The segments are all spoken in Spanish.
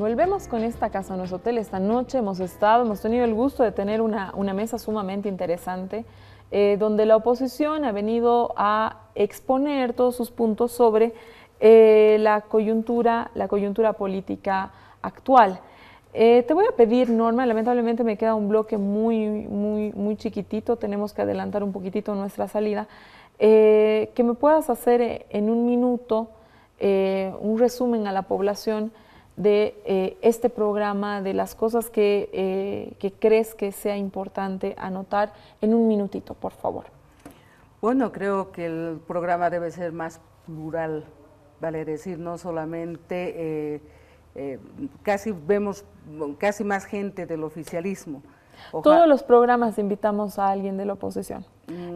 Volvemos con esta casa, nuestro hotel. Esta noche hemos estado, hemos tenido el gusto de tener una, mesa sumamente interesante eh, donde la oposición ha venido a exponer todos sus puntos sobre eh, la, coyuntura, la coyuntura política actual. Eh, te voy a pedir, Norma, lamentablemente me queda un bloque muy, muy, muy chiquitito, tenemos que adelantar un poquitito nuestra salida, que me puedas hacer en un minuto un resumen a la población de eh, este programa, de las cosas eh, que, crees que sea importante anotar en un minutito, por favor. Bueno, creo que el programa debe ser más plural, vale decir, no solamente, eh, casi vemos casi más gente del oficialismo. Todos los programas invitamos a alguien de la oposición.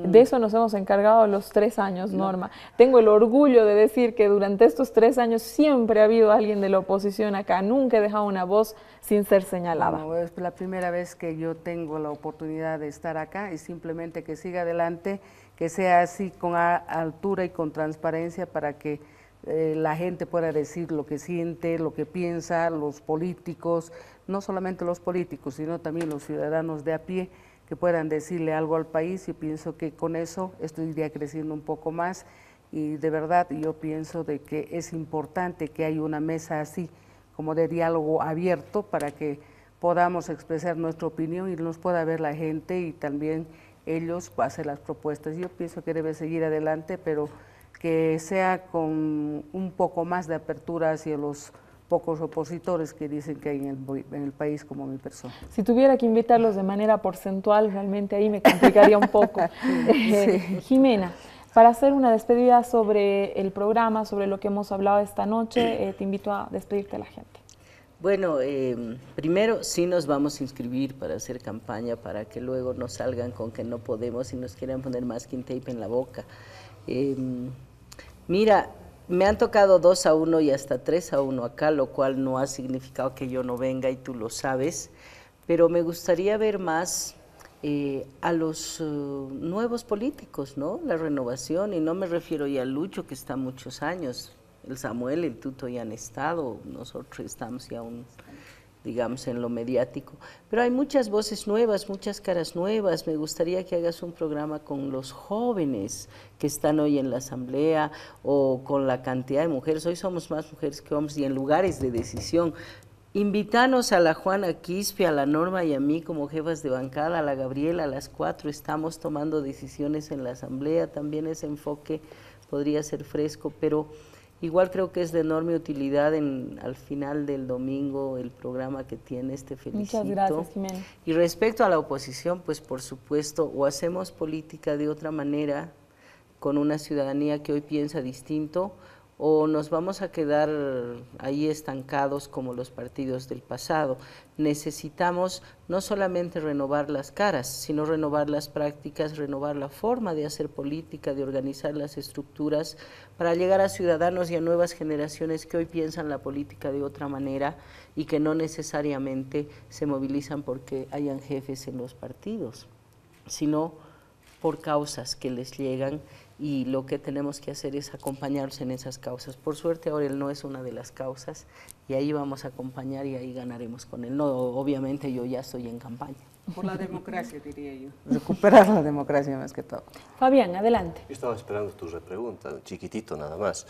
De mm. eso nos hemos encargado los tres años, Norma. Tengo el orgullo de decir que durante estos tres años siempre ha habido alguien de la oposición acá. Nunca he dejado una voz sin ser señalada. es la primera vez que yo tengo la oportunidad de estar acá y simplemente que siga adelante, que sea así con altura y con transparencia para que eh, la gente pueda decir lo que siente, lo que piensa, los políticos, no solamente los políticos, sino también los ciudadanos de a pie que puedan decirle algo al país y pienso que con eso esto iría creciendo un poco más y de verdad yo pienso de que es importante que haya una mesa así como de diálogo abierto para que podamos expresar nuestra opinión y nos pueda ver la gente y también ellos hacer las propuestas. Yo pienso que debe seguir adelante, pero que sea con un poco más de apertura hacia los pocos opositores que dicen que hay en el, país como mi persona. Si tuviera que invitarlos de manera porcentual, realmente ahí me complicaría un poco. Eh, Jimena, para hacer una despedida sobre el programa, sobre lo que hemos hablado esta noche, eh, te invito a despedirte a la gente. Bueno, em, primero sí nos vamos a inscribir para hacer campaña para que luego no salgan con que no podemos y nos quieran poner masking tape en la boca. Em, mira, me han tocado dos a uno y hasta tres a uno acá, lo cual no ha significado que yo no venga y tú lo sabes, pero me gustaría ver más eh, a los eh, nuevos políticos, ¿no? La renovación, y no me refiero ya a Lucho, que está muchos años, el Samuel, el Tuto ya han estado, nosotros estamos ya un, digamos, en lo mediático. Pero hay muchas voces nuevas, muchas caras nuevas. Me gustaría que hagas un programa con los jóvenes que están hoy en la asamblea o con la cantidad de mujeres. Hoy somos más mujeres que hombres y en lugares de decisión. Invítanos a la Juana Quispe, a la Norma y a mí como jefas de bancada, a la Gabriela, a las cuatro. Estamos tomando decisiones en la asamblea. También ese enfoque podría ser fresco, pero Igual creo que es de enorme utilidad en, al final del domingo el programa que tiene este felicito. Muchas gracias, Jimena. Y respecto a la oposición, pues por supuesto, o hacemos política de otra manera, con una ciudadanía que hoy piensa distinto, o nos vamos a quedar ahí estancados como los partidos del pasado. Necesitamos no solamente renovar las caras, sino renovar las prácticas, renovar la forma de hacer política, de organizar las estructuras, para llegar a ciudadanos y a nuevas generaciones que hoy piensan la política de otra manera y que no necesariamente se movilizan porque hayan jefes en los partidos, sino por causas que les llegan y lo que tenemos que hacer es acompañarlos en esas causas. Por suerte ahora él no es una de las causas y ahí vamos a acompañar y ahí ganaremos con él. no. Obviamente yo ya estoy en campaña. Por la democracia, diría yo. Recuperar la democracia más que todo. Fabián, adelante. Yo estaba esperando tu repregunta, chiquitito nada más.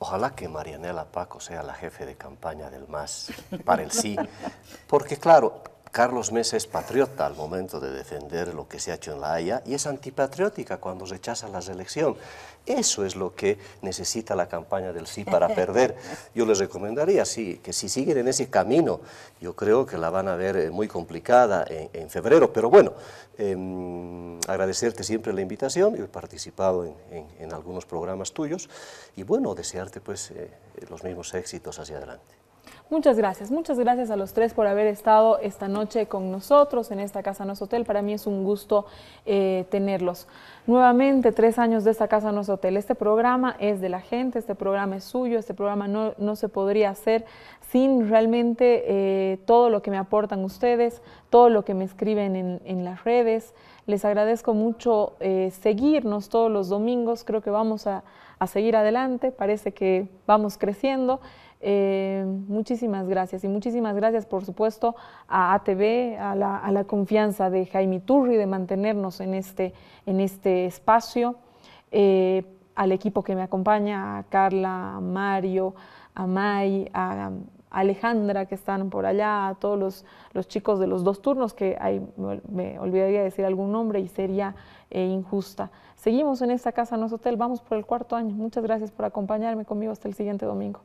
Ojalá que Marianela Paco sea la jefe de campaña del MAS para el sí, porque claro, Carlos Mesa es patriota al momento de defender lo que se ha hecho en La Haya y es antipatriótica cuando rechaza la reelección. Eso es lo que necesita la campaña del sí para perder. Yo les recomendaría sí, que si siguen en ese camino, yo creo que la van a ver eh, muy complicada en, febrero. Pero bueno, em, agradecerte siempre la invitación, he participado en, algunos programas tuyos y bueno, desearte pues eh, los mismos éxitos hacia adelante. Muchas gracias, muchas gracias a los tres por haber estado esta noche con nosotros en esta Casa Nuestro Hotel. Para mí es un gusto eh, tenerlos. Nuevamente, tres años de esta Casa Nuestro Hotel. Este programa es de la gente, este programa es suyo, este programa no, se podría hacer sin realmente eh, todo lo que me aportan ustedes, todo lo que me escriben en, las redes. Les agradezco mucho eh, seguirnos todos los domingos. Creo que vamos a, a seguir adelante. Parece que vamos creciendo. Eh, muchísimas gracias y muchísimas gracias, por supuesto, a ATV, a la, confianza de Jaime Turri de mantenernos en este, este espacio, eh, al equipo que me acompaña, a Carla, a Mario, a Mai, a, Alejandra que están por allá, a todos los, chicos de los dos turnos, que hay, me olvidaría decir algún nombre y sería eh, injusta. Seguimos en esta casa, en nuestro hotel, vamos por el cuarto año. Muchas gracias por acompañarme conmigo hasta el siguiente domingo.